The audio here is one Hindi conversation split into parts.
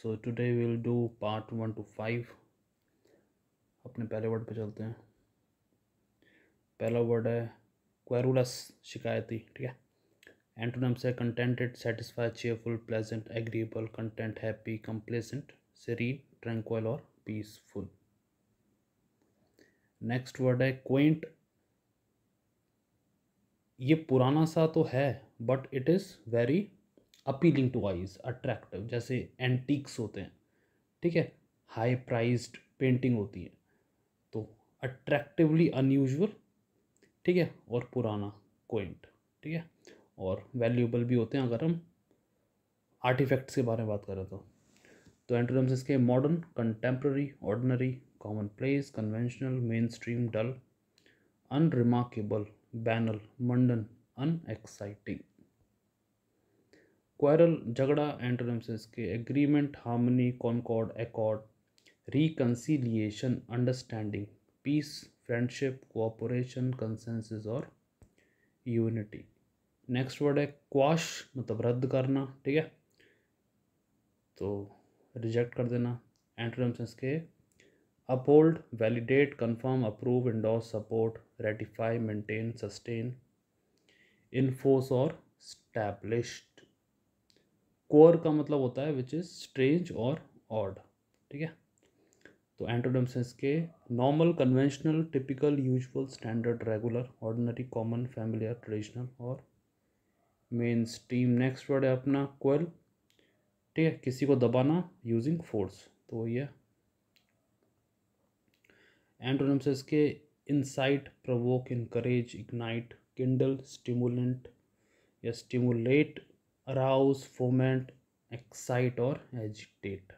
So today will do part one two five अपने पहले वर्ड पे चलते हैं पहला वर्ड है क्वेरुलस शिकायती ठीक है एंटोनम्स है contented satisfied cheerful pleasant agreeable content happy complacent serene tranquil और पीसफुल नेक्स्ट वर्ड है क्वेंट ये पुराना सा तो है but it is very appealing to eyes attractive जैसे एंटीक्स होते हैं ठीक है हाई प्राइज्ड पेंटिंग होती है तो अट्रैक्टिवली अनयूजल ठीक है और पुराना कोइंट ठीक है और वैल्यूबल भी होते हैं अगर हम आर्टिफैक्ट्स के बारे में बात करें तो तो एंटोनिम्स इसके modern contemporary ordinary commonplace conventional mainstream dull unremarkable banal mundane unexciting quarrel झगड़ा एंटोनिम्स के agreement harmony concord accord reconciliation understanding peace friendship cooperation consensus और यूनिटी नेक्स्ट वर्ड है क्वाश मतलब रद्द करना ठीक है तो रिजेक्ट कर देना एंटोनिम्स के uphold validate confirm approve endorse support ratify maintain sustain enforce और स्टैब्लिश्ड कोर का मतलब होता है विच इज़ स्ट्रेंज और ऑड ठीक है तो एंटोडम्स के normal conventional typical useful standard regular ordinary common familiar traditional और मेन स्ट्रीम नेक्स्ट वर्ड है अपना क्वेल ठीक है किसी को दबाना यूजिंग फोर्स तो वही है के इसके incite provoke encourage ignite kindle stimulant या स्टिमुलेट अराउज फोमेंट एक्साइट और एजिटेट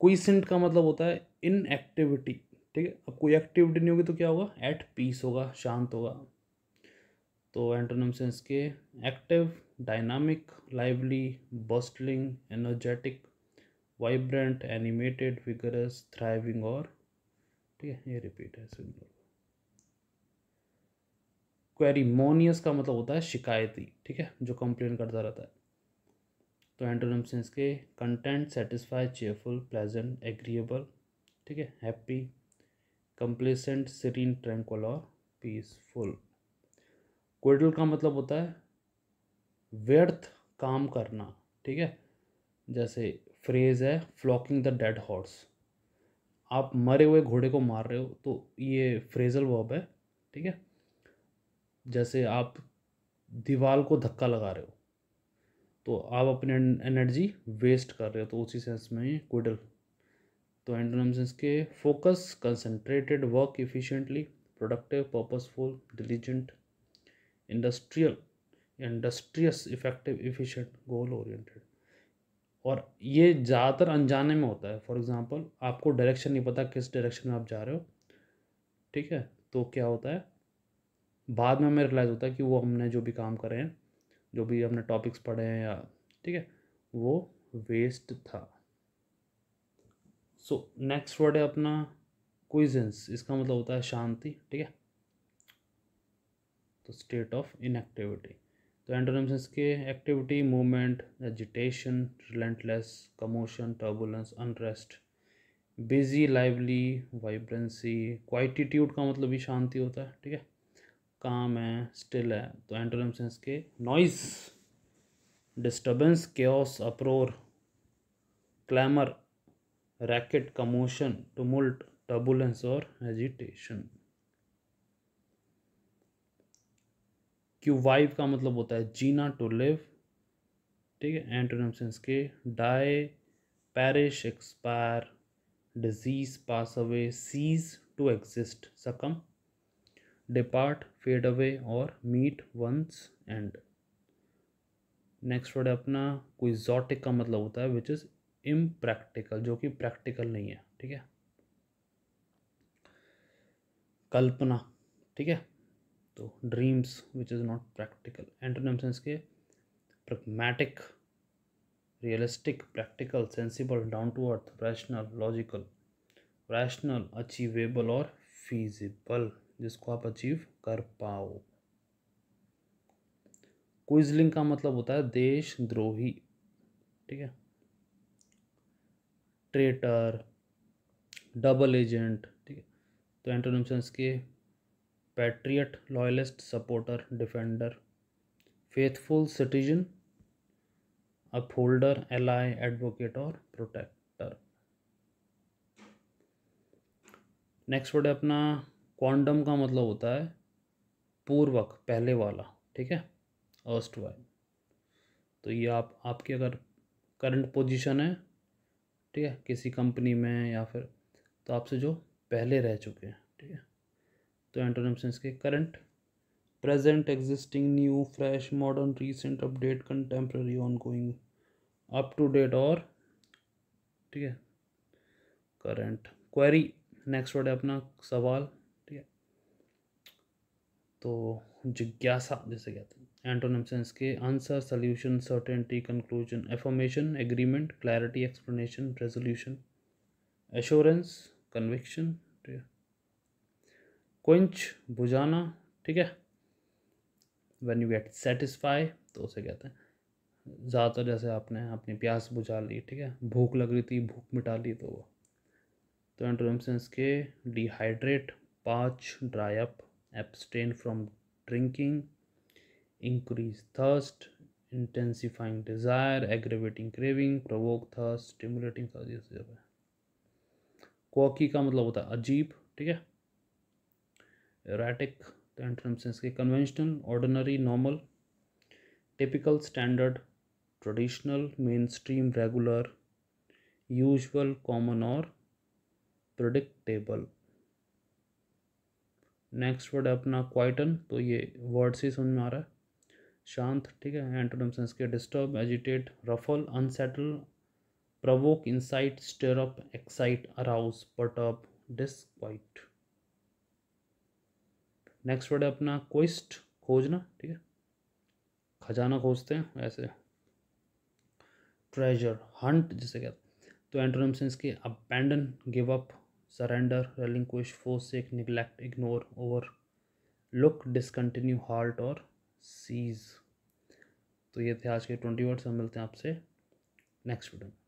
क्विसेंट का मतलब होता है इन एक्टिविटी ठीक है अब कोई एक्टिविटी नहीं होगी तो क्या होगा एट पीस होगा शांत होगा तो एंटोनम्स के active dynamic lively bustling energetic vibrant animated vigorous thriving और ठीक है ये रिपीट है सिग्नल क्वेरीमोनियस का मतलब होता है शिकायती ठीक है जो कंप्लेन करता रहता है तो एंटोनिम्स हैं इसके content satisfy cheerful pleasant agreeable ठीक है हैप्पी कंप्लेसेंट सरीन ट्रैंकुल और पीसफुल क्विडल का मतलब होता है व्यर्थ काम करना ठीक है जैसे फ्रेज है फ्लॉकिंग द डेड हॉर्स आप मरे हुए घोड़े को मार रहे हो तो ये फ्रेजल वर्ब है ठीक है जैसे आप दीवार को धक्का लगा रहे हो तो आप अपनी एनर्जी वेस्ट कर रहे हो तो उसी सेंस में ये क्विडल तो सेंस के focus concentrated work efficiently productive purposeful diligent industrial industrious effective efficient goal oriented और ये ज़्यादातर अनजाने में होता है फॉर एग्ज़ाम्पल आपको डायरेक्शन नहीं पता किस डायरेक्शन में आप जा रहे हो ठीक है तो क्या होता है बाद में हमें रियलाइज़ होता है कि वो हमने जो भी काम करे हैं जो भी हमने टॉपिक्स पढ़े हैं या ठीक है वो वेस्ट था सो नेक्स्ट वर्ड है अपना क्विजेंस इसका मतलब होता है शांति ठीक है तो स्टेट ऑफ इनएक्टिविटी तो एंटोनिम्स के activity movement agitation relentless commotion turbulence unrest busy lively vibrancy quietude का मतलब भी शांति होता है ठीक है काम है स्टिल है तो एंटोनिम सेंस के noise disturbance chaos uproar clamour racket commotion tumult turbulence और एजिटेशन क्यू वाइव का मतलब होता है जीना टू लिव ठीक है एंटोनिम सेंस के die perish expire decease pass away cease to exist succumb depart fade away और meet one's end next word है अपना क्विजॉटिक का मतलब होता है विच इज़ इम प्रैक्टिकल जो कि प्रैक्टिकल नहीं है ठीक है कल्पना ठीक है तो dreams which is not practical antonyms के pragmatic realistic practical sensible down to earth rational logical rational achievable और फीजिबल जिसको आप अचीव कर पाओ क्विजलिंग का मतलब होता है देशद्रोही ठीक है ट्रेटर डबल एजेंट ठीक है तो एंटोनिम्सन्स के patriot loyalist supporter defender faithful citizen upholder ally advocate और प्रोटेक्टर नेक्स्ट वर्ड है अपना क्वांटम का मतलब होता है पूर्वक पहले वाला ठीक है अर्स्ट वाइल तो ये आप आपकी अगर करंट पोजीशन है ठीक है किसी कंपनी में या फिर तो आपसे जो पहले रह चुके हैं ठीक है तो एंटोनिम के current present existing new fresh modern recent update contemporary ongoing up to date और ठीक है करंट क्वेरी नेक्स्ट वर्ड है अपना सवाल तो जिज्ञासा जैसे कहते हैं एंटोनम सेंस के answer solution certainty conclusion affirmation agreement clarity explanation resolution assurance conviction ठीक है क्विंच बुझाना ठीक है वैन यू गेट सेटिस्फाई तो उसे कहते हैं ज़्यादातर जैसे आपने अपनी प्यास बुझा ली ठीक है भूख लग रही थी भूख मिटा ली तो वो तो एंटोनम सेंस के डिहाइड्रेट पाँच dry up abstain from drinking, increase thirst, intensifying desire, aggravating craving, provoke thirst, stimulating thirst. क्वाकी का मतलब होता है अजीब ठीक है erratic तो इन टर्म सेंस के conventional ordinary normal typical standard traditional mainstream regular usual common और प्रिडिक्टेबल नेक्स्ट वर्ड है अपना क्वाइटन तो ये वर्ड से समझ में आ रहा है शांत ठीक है एंटोनिम सेंस के disturb agitate ruffle unsettle provoke incite stir up excite arouse put up disquiet next word है अपना क्विस्ट खोजना ठीक है खजाना खोजते हैं ऐसे ट्रेजर हंट जिसे कहते हैं तो एंटोनिम सेंस के abandon give up surrender relinquish forsake neglect ignore overlook discontinue halt और सीज़ तो ये थे आज के ट्वेंटी वर्ड्स हम मिलते हैं आपसे नेक्स्ट वीडियो